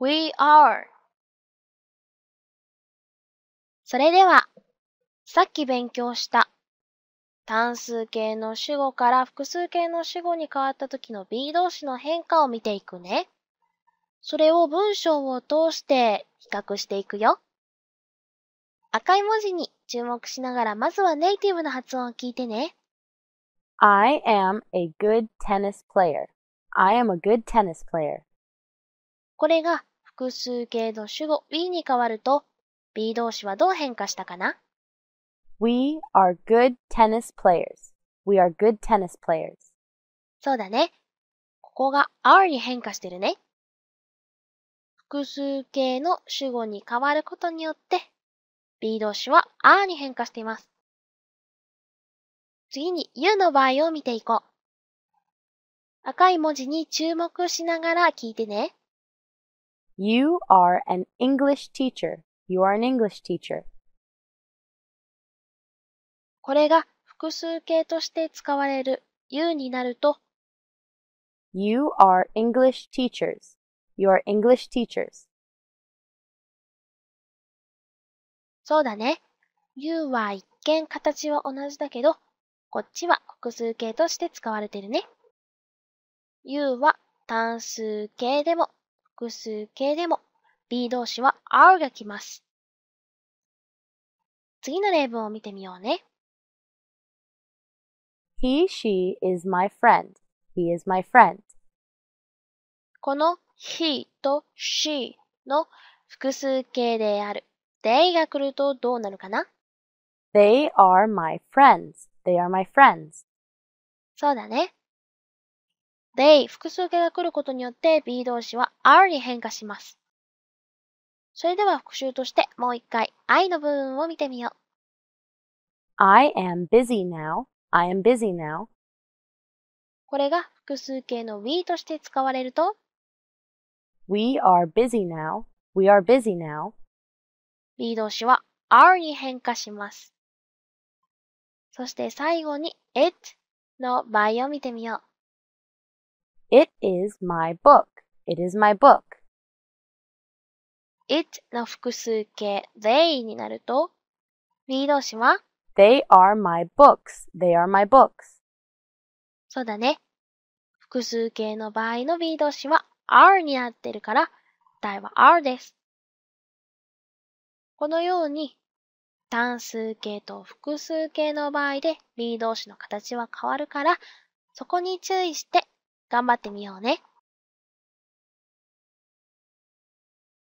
We are. それでは、さっき勉強した単数形の主語から複数形の主語に変わった時の B 動詞の変化を見ていくね。それを文章を通して比較していくよ。赤い文字に注目しながらまずはネイティブの発音を聞いてね。I am a good tennis player. I am a good tennis player. これが複数形の主語 we に変わると B 動詞はどう変化したかな ?We are good tennis players.We are good tennis players. そうだね。ここが are に変化してるね。複数形の主語に変わることによって B 動詞は are に変化しています。次に U の場合を見ていこう。赤い文字に注目しながら聞いてね。You are an English teacher. You are an English teacher. これが複数形として使われる you になると You are English teachers. You are English teachers. そうだね。you は一見形は同じだけど、こっちは複数形として使われてるね。you は単数形でも複数形でも B 動詞は R が来ます。次の例文を見てみようね。He, she is my friend. He is my friend. この he と she の複数形である they が来るとどうなるかな ?They are my friends. They are my friends. そうだね。they 複数形が来ることによって B 動詞は R に変化します。それでは復習としてもう一回 I の部分を見てみよう。I am busy now. I am busy now. これが複数形の we として使われると We are busy now. We are busy now. B 動詞は R に変化します。そして最後に it の場合を見てみよう。It is my book. It is my book. it の複数形 they になると、B 動詞は They are my books. They are my books. そうだね。複数形の場合の B 動詞は r になってるから、答えは r です。このように、単数形と複数形の場合で B 動詞の形は変わるから、そこに注意して頑張ってみようね。